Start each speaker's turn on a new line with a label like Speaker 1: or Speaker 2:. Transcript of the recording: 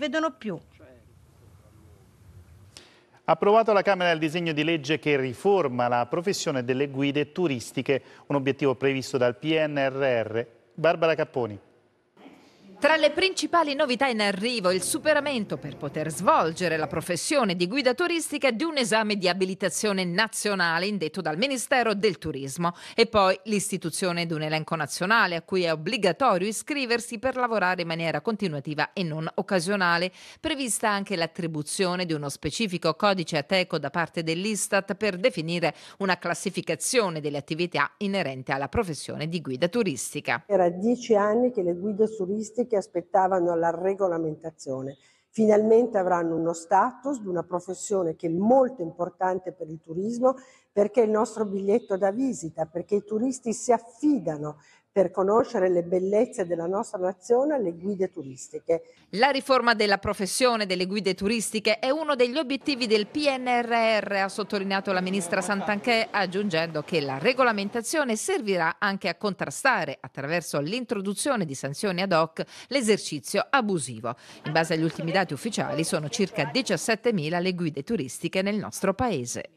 Speaker 1: vedono più.
Speaker 2: Approvato alla Camera il disegno di legge che riforma la professione delle guide turistiche, un obiettivo previsto dal PNRR. Barbara Capponi.
Speaker 3: Tra le principali novità in arrivo il superamento per poter svolgere la professione di guida turistica di un esame di abilitazione nazionale indetto dal Ministero del Turismo e poi l'istituzione di un elenco nazionale a cui è obbligatorio iscriversi per lavorare in maniera continuativa e non occasionale, prevista anche l'attribuzione di uno specifico codice ateco da parte dell'Istat per definire una classificazione delle attività inerente alla professione di guida turistica.
Speaker 1: Era dieci anni che le guide turistiche che aspettavano la regolamentazione. Finalmente avranno uno status di una professione che è molto importante per il turismo perché è il nostro biglietto da visita, perché i turisti si affidano
Speaker 3: per conoscere le bellezze della nostra nazione le guide
Speaker 1: turistiche.
Speaker 3: La riforma della professione delle guide turistiche è uno degli obiettivi del PNRR, ha sottolineato la ministra Santanchè, aggiungendo che la regolamentazione servirà anche a contrastare, attraverso l'introduzione di sanzioni ad hoc, l'esercizio abusivo. In base agli ultimi dati ufficiali sono circa 17.000 le guide turistiche nel nostro paese.